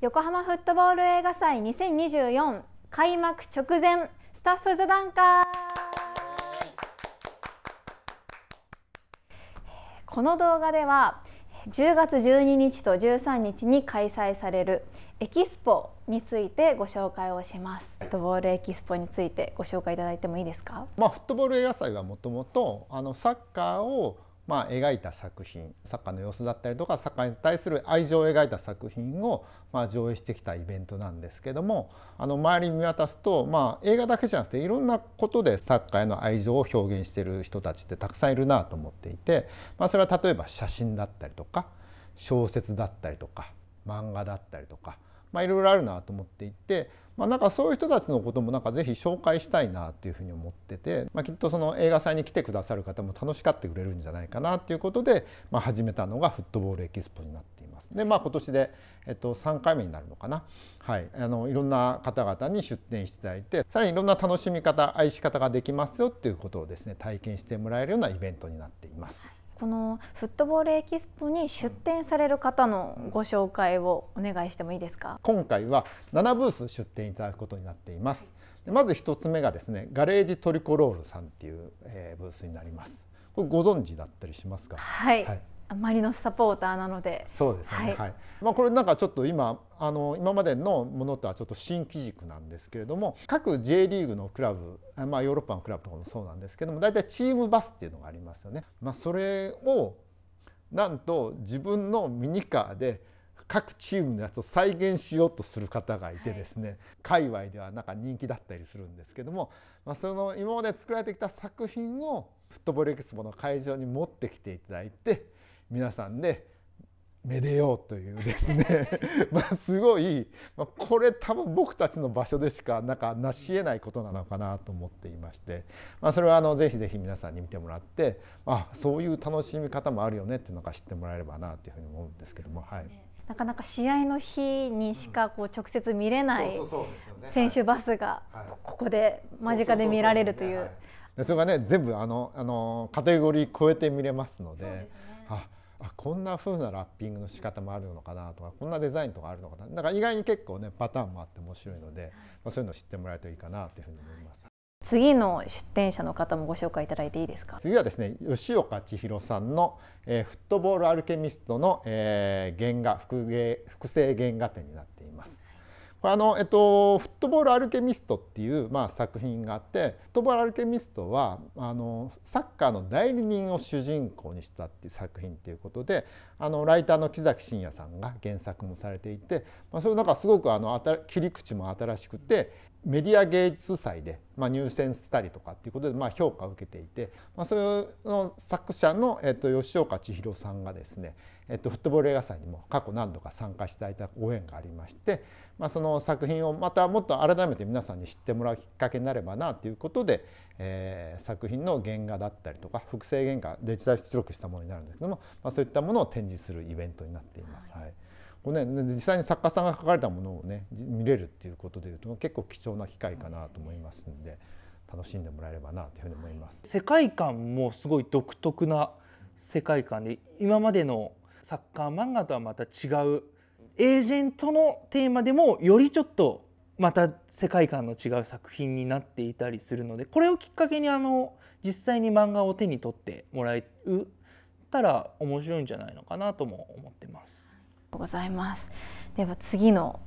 横浜フットボール映画祭2024開幕直前スタッフ座談会この動画では10月12日と13日に開催されるエキスポについてご紹介をしますフットボールエキスポについてご紹介いただいてもいいですかまあフットボール映画祭はもともとあのサッカーをまあ、描いた作品サッカーの様子だったりとかサッカーに対する愛情を描いた作品を、まあ、上映してきたイベントなんですけどもあの周り見渡すと、まあ、映画だけじゃなくていろんなことでサッカーへの愛情を表現している人たちってたくさんいるなと思っていて、まあ、それは例えば写真だったりとか小説だったりとか漫画だったりとかまあ、いろいろあるなと思っていて、まあ、なんかそういう人たちのこともなんかぜひ紹介したいなっていうふうに思ってて、まあ、きっとその映画祭に来てくださる方も楽しかってくれるんじゃないかなっていうことで、まあ、始めたのがフットボールエキスポになっています。でまあ今年で、えっと、3回目になるのかな、はい、あのいろんな方々に出展していただいてさらにいろんな楽しみ方愛し方ができますよっていうことをですね体験してもらえるようなイベントになっています。このフットボールエキスポに出展される方のご紹介をお願いしてもいいですか今回は7ブース出展いただくことになっていますまず1つ目がですねガレージトリコロールさんっていう、えー、ブースになりますこれご存知だったりしますかはい、はいあまりのサポーターなのでそうですね、はい、はい、まあ、これなんかちょっと今あの今までのものとはちょっと新機軸なんですけれども各 J リーグのクラブ、まあ、ヨーロッパのクラブとかもそうなんですけども大体チームバスっていうのがありますよね。まあ、それをなんと自分のミニカーで各チームのやつを再現しようとする方がいてですね、はい、界隈ではなんか人気だったりするんですけども、まあ、その今まで作られてきた作品をフットボールエキスポの会場に持ってきていただいて皆さんでめでようというですね ますごい、まこれ多分僕たちの場所でしかなんか成し得ないことなのかなと思っていまして、まあ、それはあのぜひぜひ皆さんに見てもらってあそういう楽しみ方もあるよねっていうのが知ってもらえればなというふうに思うんですけども。はいなかなか試合の日にしかこう直接見れない選手バスがここで間近で見られるという。それがね全部あのあのカテゴリー超えて見れますので。でね、ああこんな風なラッピングの仕方もあるのかなとかこんなデザインとかあるのかなだから意外に結構ねパターンもあって面白いので、まあ、そういうのを知ってもらえるといいかなというふうに思います。次の出展者の方もご紹介いただいていいですか次はですね吉岡千尋さんの、えー、フットボールアルケミストの、えー、原画複芸複製原画展になっていますこれあの、えっと、フットボールアルケミストっていう、まあ、作品があってフットボールアルケミストはあのサッカーの代理人を主人公にしたっていう作品っていうことであのライターの木崎真也さんが原作もされていて、まあ、それなんかすごくあの切り口も新しくてメディア芸術祭で、まあ、入選したりとかっていうことで、まあ、評価を受けていて、まあ、それの作者の、えっと、吉岡千尋さんがですね、えっと、フットボール映画祭にも過去何度か参加していたご縁がありまして。まあ、その作品をまたもっと改めて皆さんに知ってもらうきっかけになればなということで、えー、作品の原画だったりとか複製原画デジタル出力したものになるんですけども、まあ、そういったものを展示するイベントになっています。はい、これね、実際に作家さんが書かれたものをね見れるっていうことでいうと結構貴重な機会かなと思いますんで楽しんでもらえればなというふうに思います。世界観もすごい独特な世界観で今までのサッカー漫画とはまた違うエージェントのテーマでもよりちょっとまた世界観の違う作品になっていたりするのでこれをきっかけにあの実際に漫画を手に取ってもらえたら面白いんじゃないのかなとも思ってます。ございますでは次の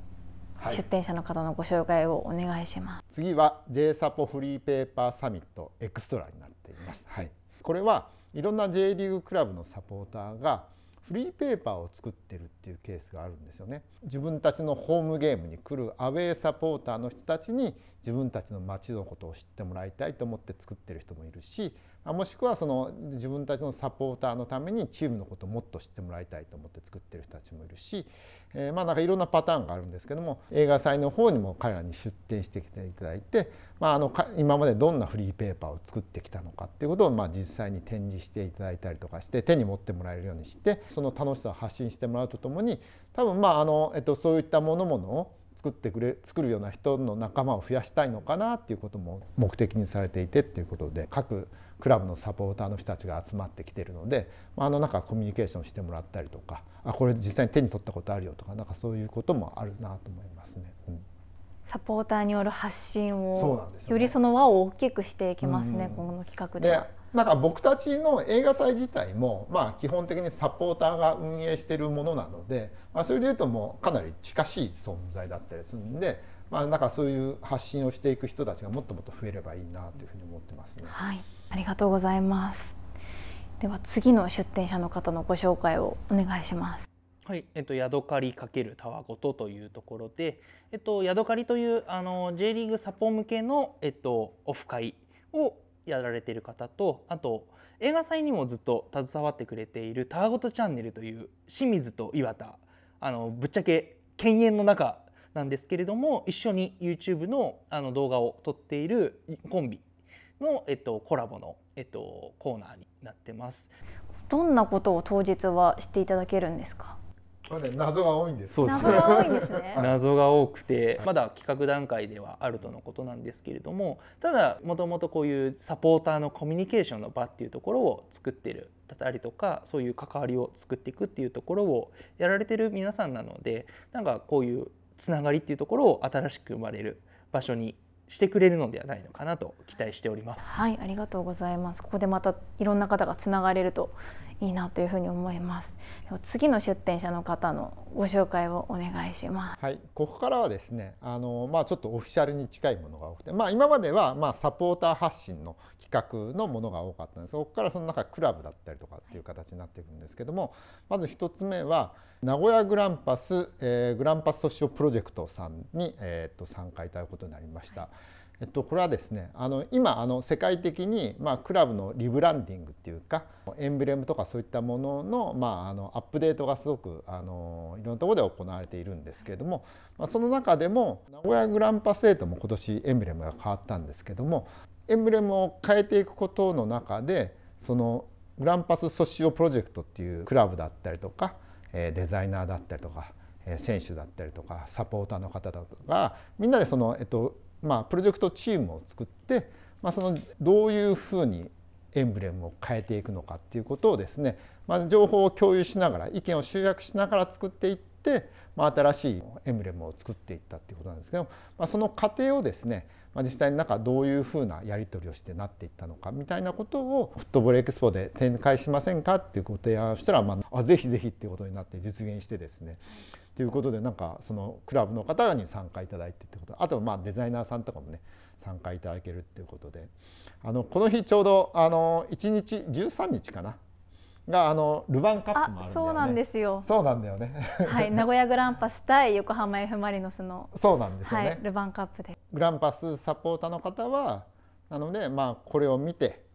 出展者の方のご紹介をお願いします、はい、次は J サポフリーペーパーサミットエクストラになっています、はい、これはいろんな J リーグクラブのサポーターがフリーペーパーを作ってるっていうケースがあるんですよね自分たちのホームゲームに来るアウェーサポーターの人たちに自分たちの街のことを知ってもらいたいと思って作ってる人もいるしもしくはその自分たちのサポーターのためにチームのことをもっと知ってもらいたいと思って作ってる人たちもいるし、えー、まあなんかいろんなパターンがあるんですけども映画祭の方にも彼らに出展してきていただいて、まあ、あの今までどんなフリーペーパーを作ってきたのかっていうことをまあ実際に展示していただいたりとかして手に持ってもらえるようにしてその楽しさを発信してもらうとともに多分まああの、えっと、そういったものものを作ってくれ作るような人の仲間を増やしたいのかなっていうことも目的にされていてっていうことで各クラブのサポーターの人たちが集まってきてるので、まあ、の中コミュニケーションしてもらったりとかあこれ実際に手に取ったことあるよとかなんかそういうこともあるなと思いますね。うん、サポーターによる発信を、よりその輪を大きくしていきますね、今後の企画では。なんか僕たちの映画祭自体も、まあ、基本的にサポーターが運営しているものなので、まあ、それでいうともうかなり近しい存在だったりするんで、まあ、なんかそういう発信をしていく人たちがもっともっと増えればいいなというふうに思ってますね。はい、ありがとうございますでは次の出展者の方のご紹介をお願いします。はい、えっと、ヤドカリ×たわごとというところで、えっと、ヤドカリというあの J リーグサポ向けの、えっと、オフ会をやられている方とあと映画祭にもずっと携わってくれている「たわごとチャンネル」という清水と岩田あのぶっちゃけ犬猿の中なんですけれども一緒に YouTube のあの動画を撮っているコンビの、えっと、コラボの、えっと、コーナーになってます。どんなことを当日はしていただけるんですかまね、謎が多いんです、ね、謎が多ですね 謎が多くてまだ企画段階ではあるとのことなんですけれどもただもともとこういうサポーターのコミュニケーションの場っていうところを作ってるだたりとかそういう関わりを作っていくっていうところをやられてる皆さんなのでなんかこういうつながりっていうところを新しく生まれる場所にしてくれるのではないのかなと期待しております。はい、ありがとうございます。ここでまたいろんな方がつながれるといいなというふうに思います次の出展者の方のご紹介をお願いしますはいここからはですねあのまあちょっとオフィシャルに近いものが多くてまあ今まではまあサポーター発信の企画のものが多かったんですがここからその中クラブだったりとかっていう形になっていくんですけども、はい、まず1つ目は名古屋グランパス、えー、グランパス都市プロジェクトさんに、えー、と参加いただくことになりました。はいえっと、これはですねあの今あの世界的に、まあ、クラブのリブランディングっていうかエンブレムとかそういったものの,、まあ、あのアップデートがすごくあのいろんなところで行われているんですけれども、まあ、その中でも名古屋グランパスエイトも今年エンブレムが変わったんですけどもエンブレムを変えていくことの中でそのグランパスソシオプロジェクトっていうクラブだったりとかデザイナーだったりとか選手だったりとかサポーターの方だとかみんなでその、えっと、まあ、プロジェクトチームを作って、まあ、そのどういうふうにエンブレムを変えていくのかっていうことをですね、まあ、情報を共有しながら意見を集約しながら作っていって、まあ、新しいエンブレムを作っていったっていうことなんですけど、まあ、その過程をですね、まあ、実際の中どういうふうなやり取りをしてなっていったのかみたいなことをフットボールエクスポで展開しませんかっていうご提案をしたら、まあ、あぜひぜひっていうことになって実現してですね、ということでなんかそのクラブの方に参加いただいてってことあとまあデザイナーさんとかもね参加いただけるっていうことであのこの日ちょうどあの1日13日かながあのルヴァンカップもあるんだよね。そうなんですよ。そうなんだよね。はい、名古屋グランパス対横浜 F マリノスの。そうなんですよね。はい、ルヴァンカップで。グランパスサポーターの方はなのでまあこれを見て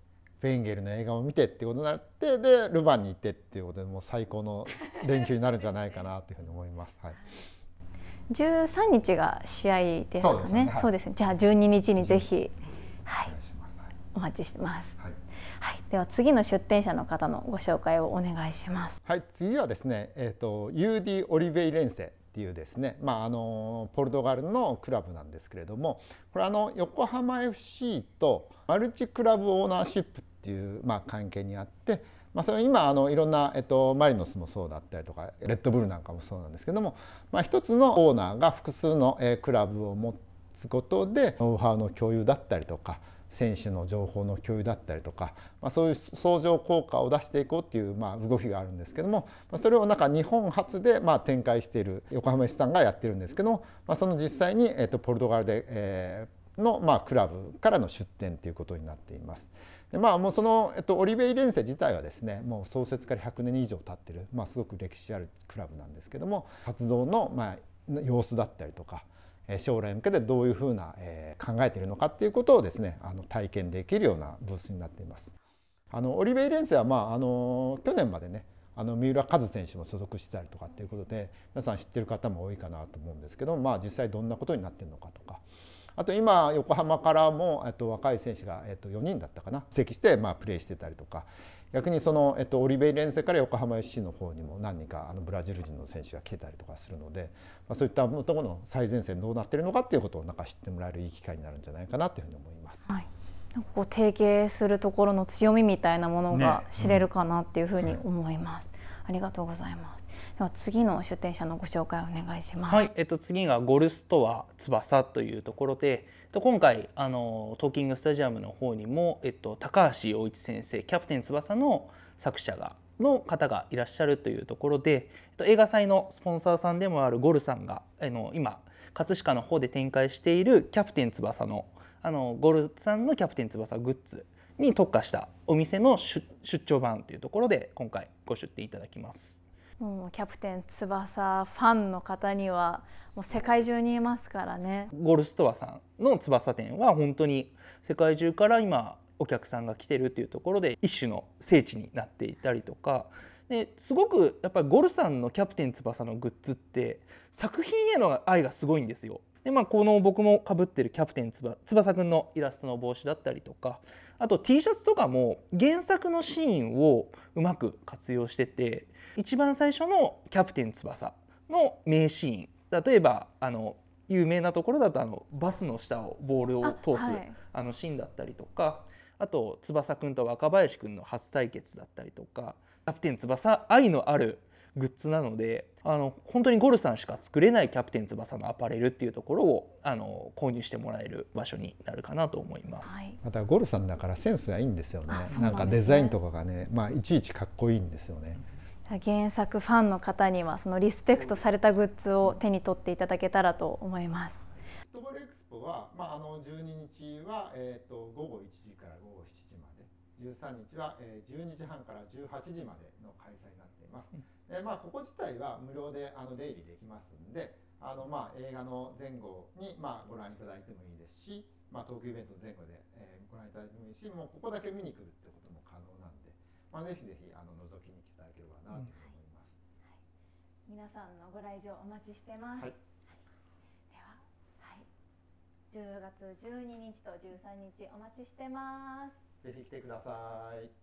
フェインゲルの映画を見てってことになってでルヴァンに行ってっていうことでもう最高の連休になるんじゃないかなというふうに思います。はい、13日が試合ですかね。そうですね。はい、すねじゃあ12日にぜひ、はい、お待ちしてます。はいはい、では次の出展者の方のご紹介をお願いします。はい、次はですね、えっ、ー、と UD オリベイレンセっていうですね、まああのポルトガルのクラブなんですけれども、これあの横浜 FC とマルチクラブオーナーシップっていう、まあ、関係にあって、まあ、それ今あのいろんな、えっと、マリノスもそうだったりとかレッドブルなんかもそうなんですけども、まあ、一つのオーナーが複数の、えクラブを持つことでノウハウの共有だったりとか選手の情報の共有だったりとか、まあ、そういう相乗効果を出していこうっていう、まあ、動きがあるんですけども、まあ、それをなんか日本初で、まあ、展開している横浜市さんがやってるんですけども、まあ、その実際に、えっとポルトガルで、えーの、まあ、クラブからの出展ということになっています。でまあ、もうその、えっと、オリベイレンセ自体はですねもう創設から100年以上経ってる、まあ、すごく歴史あるクラブなんですけども活動の、まあ、様子だったりとか将来向けてどういうふうな、えー、考えているのかっていうことをですねあの体験できるようなブースになっています。あのオリベイレンセは、まあ、あの去年までねあの三浦和選手も所属してたりとかっていうことで皆さん知ってる方も多いかなと思うんですけど、まあ、実際どんなことになってるのかとかあと今横浜からもと若い選手が、えっと、4人だったかな移籍して、まあ、プレーしてたりとか逆にその、えっと、オリベイレンセから横浜 FC の方にも何人かあのブラジル人の選手が来てたりとかするので、まあ、そういったところの最前線どうなってるのかっていうことをなんか知ってもらえるいい機会になるんじゃないかなというふうに思います。はいこう提携するところの強みみたいなものが知れるかなっていうふうに思います。ねうん、ありがとうございます。では次の出展者のご紹介をお願いします。はい、えっと次がゴルストア翼というところで、と今回あのトーキングスタジアムの方にもえっと高橋洋一先生キャプテン翼の作者がの方がいらっしゃるというところで、えっと、映画祭のスポンサーさんでもあるゴルさんがあの今葛飾の方で展開しているキャプテン翼のあのゴルさんのキャプテン翼グッズに特化したお店の出張版というところで今回ご出店いただきます。もうキャプテン翼ファンの方にはもう世界中にいますからねゴルストアさんの翼店は本当に世界中から今お客さんが来てるっていうところで一種の聖地になっていたりとかですごくやっぱりゴルさんの「キャプテン翼」のグッズって作品への愛がすごいんですよ。で、まあ、この僕もかぶってるキャプテン翼翼くんのイラストの帽子だったりとかあと T シャツとかも原作のシーンをうまく活用してて一番最初の「キャプテン翼」の名シーン例えばあの有名なところだとあのバスの下をボールを通すあ、のシーンだったりとかあと翼くんと若林くんの初対決だったりとかキャプテン翼愛のあるグッズなのであの本当にゴルさんしか作れないキャプテン翼のアパレルっていうところをあの購入してもらえる場所になるかなと思います、はい、またゴルさんだからセンスがいいんですよね、ね、なんかデザインとかがね、まあ、いちいちかっこいいんですよね。原作ファンの方にはそのリスペクトされたグッズを手に取っていただけたらと思います。フットボールエクスポは、まあ、あの12日は、えーと、と午後1時から午後7時まで。13日は12時半から18時までの開催になっています。えまあ、ここ自体は無料であの出入りできますんであの、まあ、映画の前後に、まあ、ご覧いただいてもいいですし、まあ、東京イベント前後で、えー、ご覧いただいてもいいしもうここだけ見に来るってことも可能なんで、まあ、ぜひぜひあの覗きに来ていただければなと思います。うんはい、皆さんのご来場お待ちしてます、はい10月12日と13日お待ちしてます。ぜひ来てください。